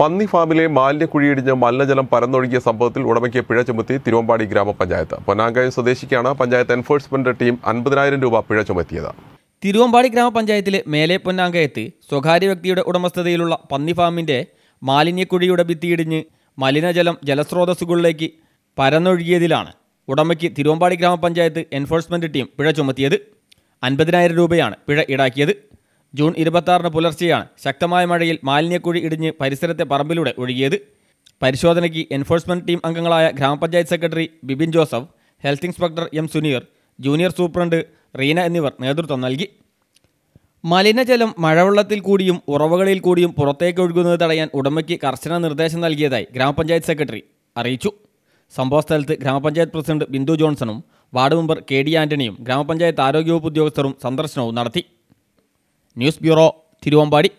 പന്നി ഫാമിലെ മാലിന്യ കുഴിയിടിഞ്ഞ് മലിനജലം പരന്നൊഴുകിയ സംഭവത്തിൽ ഉടമയ്ക്ക് പിഴ ചുമത്തി തിരുവമ്പാടി ഗ്രാമപഞ്ചായത്ത് പൊന്നാങ്കായം സ്വദേശിക്കാണ് പഞ്ചായത്ത് എൻഫോഴ്സ്മെന്റ് ടീം അൻപതിനായിരം രൂപ പിഴ ചുമത്തിയത് തിരുവമ്പാടി ഗ്രാമപഞ്ചായത്തിലെ മേലെ പൊന്നാങ്കയത്ത് സ്വകാര്യ വ്യക്തിയുടെ ഉടമസ്ഥതയിലുള്ള പന്നി ഫാമിന്റെ മാലിന്യക്കുഴിയുടെ ഭിത്തിയിടിഞ്ഞ് മലിനജലം ജലസ്രോതസ്സുകളിലേക്ക് പരന്നൊഴുകിയതിലാണ് ഉടമയ്ക്ക് തിരുവമ്പാടി ഗ്രാമപഞ്ചായത്ത് എൻഫോഴ്സ്മെന്റ് ടീം പിഴ ചുമത്തിയത് അൻപതിനായിരം രൂപയാണ് പിഴ ഈടാക്കിയത് ജൂൺ ഇരുപത്തിയാറിന് പുലർച്ചെയാണ് ശക്തമായ മഴയിൽ മാലിന്യക്കുഴി ഇടിഞ്ഞ് പരിസരത്തെ പറമ്പിലൂടെ ഒഴുകിയത് പരിശോധനയ്ക്ക് എൻഫോഴ്സ്മെന്റ് ടീം അംഗങ്ങളായ ഗ്രാമപഞ്ചായത്ത് secretary Bibin Joseph health inspector M Suneer junior superintendent Reena എന്നിവർ നേതൃത്വം നൽകി മലിനജലം മഴവെള്ളത്തിൽ കൂടിയും ഉറവകളിൽ കൂടിയും പുറത്തേക്ക് ഒഴുകുന്നത് തടയാൻ ഉടമയ്ക്ക് കർശന നിർദ്ദേശം നൽകിയതായി ഗ്രാമപഞ്ചായത്ത് സെക്രട്ടറി അറിയിച്ചു സംഭവസ്ഥലത്ത് ഗ്രാമപഞ്ചായത്ത് പ്രസിഡന്റ് ബിന്ദു ജോൺസണും വാർഡ് മെമ്പർ കെ ഡി ആന്റണിയും ഗ്രാമപഞ്ചായത്ത് ആരോഗ്യവകുപ്പ് ഉദ്യോഗസ്ഥരും സന്ദർശനവും നടത്തി ന്യൂസ് ബ്യൂറോ തിരുവമ്പാടി